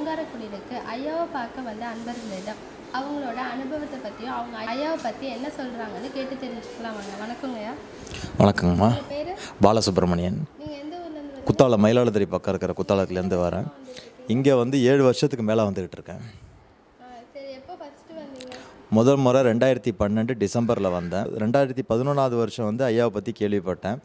ஓங்காரக்குடிலுக்கு ஐயாவை பார்க்க வந்த அன்பர்களிடம் அவங்களோட அனுபவத்தை பற்றியும் அவங்க ஐயாவை பற்றி என்ன சொல்கிறாங்கன்னு கேட்டு தெரிஞ்சுக்கலாம் வாங்க வணக்கங்கய்யா வணக்கங்கம்மா பாலசுப்ரமணியன் எந்த குத்தாலம் மயிலாடுதுறை பக்கம் இருக்கிற குத்தாலத்துலேருந்து வரேன் இங்கே வந்து ஏழு வருஷத்துக்கு மேலே வந்துக்கிட்டு இருக்கேன் முதல் முறை ரெண்டாயிரத்தி பன்னெண்டு டிசம்பரில் வந்தேன் ரெண்டாயிரத்தி பதினொன்றாவது வருஷம் வந்து ஐயாவை பற்றி கேள்விப்பட்டேன்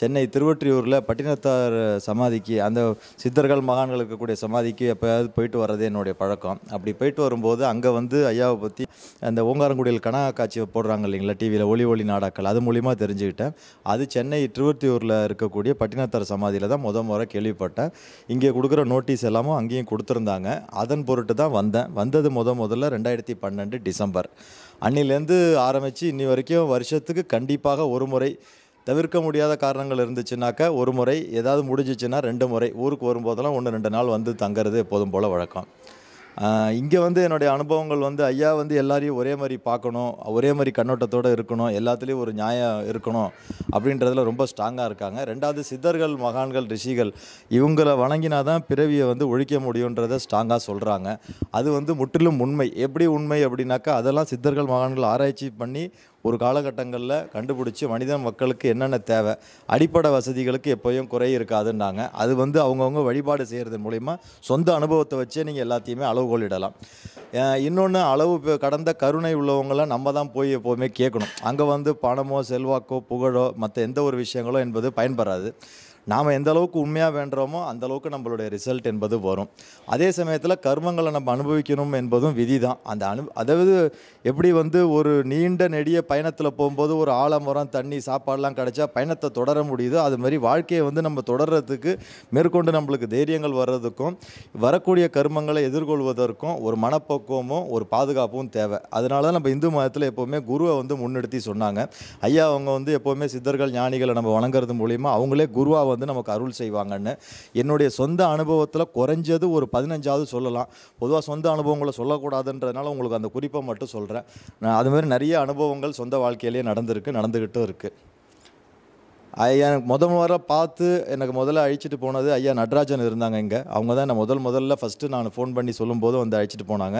சென்னை திருவொற்றியூரில் பட்டினத்தார் சமாதிக்கு அந்த சித்தர்கள் மகான்கள் இருக்கக்கூடிய சமாதிக்கு எப்போயாவது போயிட்டு வர்றதே என்னுடைய பழக்கம் அப்படி போயிட்டு வரும்போது அங்கே வந்து ஐயாவை பற்றி அந்த ஓங்காரங்குடியில் கனா காட்சி போடுறாங்க இல்லைங்களா டிவியில் ஒளி ஒளி நாடாக்கள் அது மூலிமா தெரிஞ்சுக்கிட்டேன் அது சென்னை திருவொற்றியூரில் இருக்கக்கூடிய பட்டினத்தார் சமாதியில் தான் முத முறை கேள்விப்பட்டேன் இங்கே கொடுக்குற நோட்டீஸ் எல்லாமும் அங்கேயும் கொடுத்துருந்தாங்க அதன் பொருட்டு தான் வந்தேன் வந்தது முத முதல்ல ரெண்டாயிரத்தி பன்னெண்டு டிசம்பர் அன்னிலேருந்து ஆரம்பித்து இன்னி வரைக்கும் வருஷத்துக்கு கண்டிப்பாக ஒரு முறை தவிர்க்க முடியாத காரணங்கள் இருந்துச்சுனாக்கா ஒரு முறை ஏதாவது முடிஞ்சிச்சுன்னா ரெண்டு முறை ஊருக்கு வரும்போதெல்லாம் ஒன்று ரெண்டு நாள் வந்து தங்கிறது எப்போதும் போல் வழக்கம் இங்கே வந்து என்னுடைய அனுபவங்கள் வந்து ஐயா வந்து எல்லாரையும் ஒரே மாதிரி பார்க்கணும் ஒரே மாதிரி கண்ணோட்டத்தோடு இருக்கணும் எல்லாத்துலேயும் ஒரு நியாயம் இருக்கணும் அப்படின்றதுல ரொம்ப ஸ்ட்ராங்காக இருக்காங்க ரெண்டாவது சித்தர்கள் மகான்கள் ரிஷிகள் இவங்களை வணங்கினா தான் பிறவியை வந்து ஒழிக்க முடியுன்றதை ஸ்ட்ராங்காக சொல்கிறாங்க அது வந்து முற்றிலும் உண்மை எப்படி உண்மை அப்படின்னாக்கா அதெல்லாம் சித்தர்கள் மகான்கள் ஆராய்ச்சி பண்ணி ஒரு காலகட்டங்களில் கண்டுபிடிச்சி மனிதன் மக்களுக்கு என்னென்ன தேவை அடிப்படை வசதிகளுக்கு எப்போயும் குறை இருக்காதுன்னாங்க அது வந்து அவங்கவுங்க வழிபாடு செய்கிறது மூலிமா சொந்த அனுபவத்தை வச்சே நீங்கள் எல்லாத்தையுமே அளவுகோலிடலாம் இன்னொன்று அளவு கடந்த கருணை உள்ளவங்களை நம்ம தான் போய் எப்போவுமே கேட்கணும் அங்கே வந்து பணமோ செல்வாக்கோ புகழோ மற்ற எந்த ஒரு விஷயங்களோ என்பது பயன்படாது நாம் எந்த அளவுக்கு உண்மையாக வேண்டுறோமோ அந்த அளவுக்கு நம்மளுடைய ரிசல்ட் என்பது வரும் அதே சமயத்தில் கர்மங்களை நம்ம அனுபவிக்கணும் என்பதும் விதி தான் அந்த அனு அதாவது எப்படி வந்து ஒரு நீண்ட நெடிய பயணத்தில் போகும்போது ஒரு ஆலமரம் தண்ணி சாப்பாடெலாம் கிடச்சா பயணத்தை தொடர முடியுதோ அது மாதிரி வாழ்க்கையை வந்து நம்ம தொடர்கிறதுக்கு மேற்கொண்டு நம்மளுக்கு தைரியங்கள் வர்றதுக்கும் வரக்கூடிய கர்மங்களை எதிர்கொள்வதற்கும் ஒரு மனப்பக்குவமும் ஒரு பாதுகாப்பும் தேவை அதனால தான் நம்ம இந்து மதத்தில் எப்போவுமே குருவை வந்து முன்னெடுத்தி சொன்னாங்க ஐயா அவங்க வந்து எப்போவுமே சித்தர்கள் ஞானிகளை நம்ம வணங்குறது மூலிமா அவங்களே குருவாக வந்து நமக்கு அருள் செய்வாங்கன்னு என்னுடைய சொந்த அனுபவத்தில் குறைஞ்சது ஒரு பதினஞ்சாவது சொல்லலாம் பொதுவாக சொந்த அனுபவங்களை சொல்லக்கூடாதுன்றதுனால உங்களுக்கு அந்த குறிப்பை மட்டும் சொல்கிறேன் நான் அதுமாதிரி நிறைய அனுபவங்கள் சொந்த வாழ்க்கையிலேயே நடந்திருக்கு நடந்துக்கிட்டும் இருக்குது ஐயா எனக்கு முதல் முறை பார்த்து எனக்கு முதல்ல அழிச்சிட்டு போனது ஐயா நடராஜன் இருந்தாங்க இங்கே அவங்க தான் என்னை முதல் முதல்ல ஃபஸ்ட்டு நான் ஃபோன் பண்ணி சொல்லும்போது வந்து அழிச்சிட்டு போனாங்க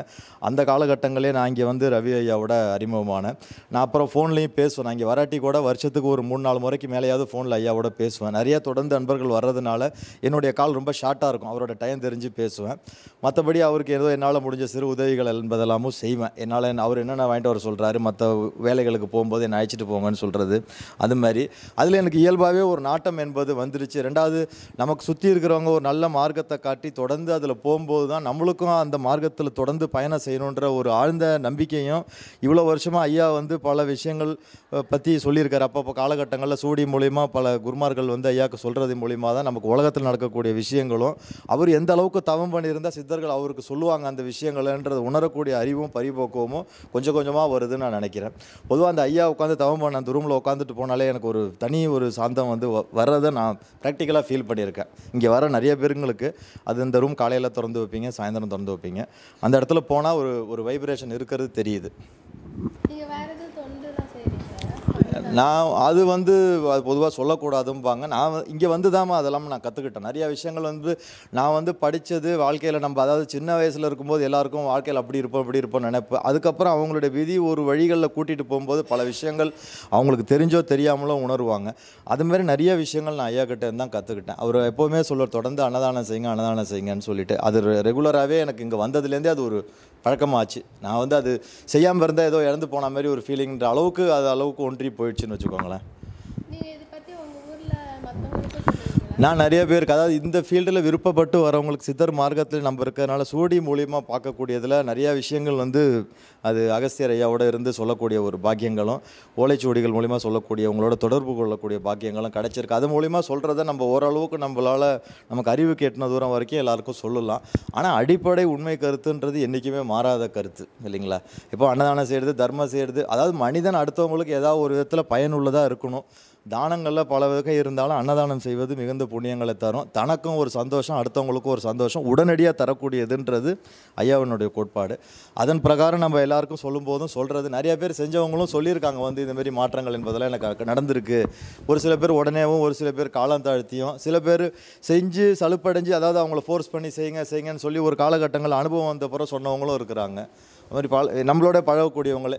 அந்த காலகட்டங்களே நான் இங்கே வந்து ரவி ஐயாவோட அறிமுகமானேன் நான் அப்புறம் ஃபோன்லேயும் பேசுவேன் நான் இங்கே வராட்டி கூட வருஷத்துக்கு ஒரு மூணு நாலு முறைக்கு மேலேயாவது ஃபோனில் ஐயாவோட பேசுவேன் நிறையா தொடர்ந்து நண்பர்கள் வர்றதுனால என்னுடைய கால் ரொம்ப ஷார்ட்டாக இருக்கும் அவரோட டைம் தெரிஞ்சு பேசுவேன் மற்றபடி அவருக்கு ஏதோ என்னால் முடிஞ்ச சிறு உதவிகள் என்பதெல்லாமும் செய்வேன் என்னால் அவர் என்னென்ன வாங்கிட்டு வர சொல்கிறாரு மற்ற வேலைகளுக்கு போகும்போது என்னை அழைச்சிட்டு போங்கன்னு சொல்கிறது அது மாதிரி அதில் எனக்கு இயல்பாகவே ஒரு நாட்டம் என்பது வந்துருச்சு ரெண்டாவது நமக்கு சுற்றி இருக்கிறவங்க ஒரு நல்ல மார்க்கத்தை காட்டி தொடர்ந்து அதில் போகும்போது தான் நம்மளுக்கும் அந்த மார்க்கத்தில் தொடர்ந்து பயணம் செய்யணுன்ற ஒரு ஆழ்ந்த நம்பிக்கையும் இவ்வளோ வருஷமாக ஐயா வந்து பல விஷயங்கள் பற்றி சொல்லியிருக்காரு அப்பப்போ காலகட்டங்களில் சூடி மூலிமா பல குருமார்கள் வந்து ஐயாவுக்கு சொல்கிறது மூலிமா தான் நமக்கு உலகத்தில் நடக்கக்கூடிய விஷயங்களும் அவர் எந்த அளவுக்கு தவம் பண்ணியிருந்தால் சித்தர்கள் அவருக்கு சொல்லுவாங்க அந்த விஷயங்கள்ன்றது உணரக்கூடிய அறிவும் பரிபோக்கமும் கொஞ்சம் கொஞ்சமாக வருதுன்னு நான் நினைக்கிறேன் பொதுவாக அந்த ஐயா உட்காந்து தவம் பண்ண அந்த ரூமில் உட்காந்துட்டு போனாலே எனக்கு ஒரு தனி ஒரு சாந்தம் வந்து வர்றதை நான் ப்ராக்டிக்கலாக ஃபீல் பண்ணியிருக்கேன் இங்கே வர நிறைய பேருங்களுக்கு அது இந்த ரூம் காலையில் திறந்து வைப்பீங்க சாயந்தரம் திறந்து வைப்பீங்க அந்த இடத்துல போனால் ஒரு ஒரு வைப்ரேஷன் இருக்கிறது தெரியுது நான் அது வந்து அது பொதுவாக சொல்லக்கூடாதும்பாங்க நான் இங்கே வந்து தான் அதெல்லாம் நான் கற்றுக்கிட்டேன் நிறைய விஷயங்கள் வந்து நான் வந்து படித்தது வாழ்க்கையில் நம்ம அதாவது சின்ன வயசில் இருக்கும்போது எல்லாருக்கும் வாழ்க்கையில் அப்படி இருப்போம் அப்படி இருப்போம் நினைப்பு அதுக்கப்புறம் அவங்களுடைய விதி ஒரு வழிகளில் கூட்டிகிட்டு போகும்போது பல விஷயங்கள் அவங்களுக்கு தெரிஞ்சோ தெரியாமலோ உணர்வாங்க அதுமாரி நிறைய விஷயங்கள் நான் ஐயா கிட்டே தான் கற்றுக்கிட்டேன் அவர் எப்போவுமே சொல்லுவார் தொடர்ந்து அன்னதானம் செய்யுங்க அன்னதானம் செய்யுங்கன்னு சொல்லிட்டு அது ரெகுலராகவே எனக்கு இங்கே வந்ததுலேருந்தே அது ஒரு பழக்கமாச்சு நான் வந்து அது செய்யாமல் இருந்தால் ஏதோ இறந்து போன மாதிரி ஒரு ஃபீலிங்கிற அளவுக்கு அது அளவுக்கு ஒன்றி போயிடுச்சுன்னு வச்சுக்கோங்களேன் நான் நிறைய பேருக்கு அதாவது இந்த ஃபீல்டில் விருப்பப்பட்டு வரவங்களுக்கு சித்தர் மார்க்கத்தில் நம்ம இருக்கிறதுனால சூடி மூலியமாக பார்க்கக்கூடியதில் நிறையா விஷயங்கள் வந்து அது அகஸ்தியர் ஐயாவோட இருந்து சொல்லக்கூடிய ஒரு பாக்கியங்களும் ஓலைச்சுவடிகள் மூலிமா சொல்லக்கூடிய உங்களோட தொடர்பு கொள்ளக்கூடிய பாக்கியங்களும் கிடச்சிருக்கு அது மூலிமா சொல்கிறத நம்ம ஓரளவுக்கு நம்மளால் நமக்கு அறிவு கேட்டின தூரம் வரைக்கும் எல்லாருக்கும் சொல்லலாம் ஆனால் அடிப்படை உண்மை கருத்துன்றது என்றைக்குமே மாறாத கருத்து இல்லைங்களா இப்போ அன்னதானம் செய்கிறது தர்மம் செய்கிறது அதாவது மனிதன் அடுத்தவங்களுக்கு ஏதாவது ஒரு விதத்தில் பயனுள்ளதாக இருக்கணும் தானங்களில் பல வகை இருந்தாலும் அன்னதானம் செய்வது மிகுந்த புண்ணியங்களை தரும் தனக்கும் ஒரு சந்தோஷம் அடுத்தவங்களுக்கும் ஒரு சந்தோஷம் உடனடியாக தரக்கூடியதுன்றது ஐயாவினுடைய கோட்பாடு அதன் பிரகாரம் நம்ம எல்லாருக்கும் சொல்லும்போதும் சொல்கிறது நிறைய பேர் செஞ்சவங்களும் சொல்லியிருக்காங்க வந்து இந்தமாரி மாற்றங்கள் என்பதெல்லாம் எனக்கு நடந்திருக்கு ஒரு சில பேர் உடனேவும் ஒரு சில பேர் காலம் தாழ்த்தியும் சில பேர் செஞ்சு சலுப்படைஞ்சு அதாவது அவங்கள ஃபோர்ஸ் பண்ணி செய்யுங்க செய்யுங்கன்னு சொல்லி ஒரு காலகட்டங்கள் அனுபவம் வந்த பிறகு சொன்னவங்களும் இருக்கிறாங்க அது மாதிரி பழ நம்மளோட பழகக்கூடியவங்களே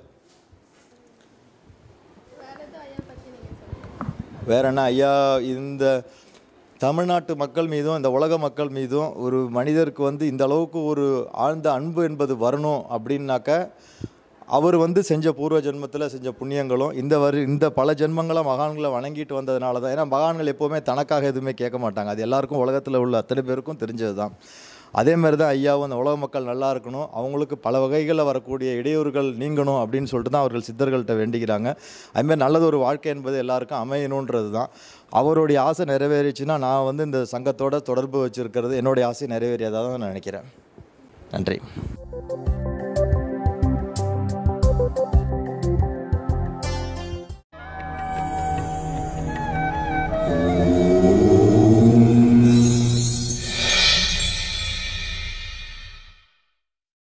வேற என்ன ஐயா இந்த தமிழ்நாட்டு மக்கள் மீதும் இந்த உலக மக்கள் மீதும் ஒரு மனிதருக்கு வந்து இந்த அளவுக்கு ஒரு ஆழ்ந்த அன்பு என்பது வரணும் அப்படின்னாக்க அவர் வந்து செஞ்ச பூர்வ ஜென்மத்தில் செஞ்ச புண்ணியங்களும் இந்த வரி இந்த பல ஜென்மங்களாக மகான்களை வணங்கிட்டு வந்ததுனால தான் ஏன்னா மகான்கள் எப்போவுமே தனக்காக எதுவுமே கேட்க மாட்டாங்க அது எல்லாருக்கும் உலகத்தில் உள்ள அத்தனை பேருக்கும் தெரிஞ்சது தான் அதே மாதிரி தான் ஐயாவும் அந்த உலக மக்கள் நல்லா இருக்கணும் அவங்களுக்கு பல வகைகளில் வரக்கூடிய இடையூறுகள் நீங்கணும் அப்படின்னு சொல்லிட்டு தான் அவர்கள் சித்தர்கள்ட்ட வேண்டிக்கிறாங்க அதுமாதிரி நல்லது ஒரு வாழ்க்கை என்பது எல்லாருக்கும் அமையணுன்றது தான் அவருடைய ஆசை நிறைவேறிச்சுன்னா நான் வந்து இந்த சங்கத்தோட தொடர்பு வச்சுருக்கிறது என்னுடைய ஆசை நிறைவேறியதாக தான் நான் நினைக்கிறேன் நன்றி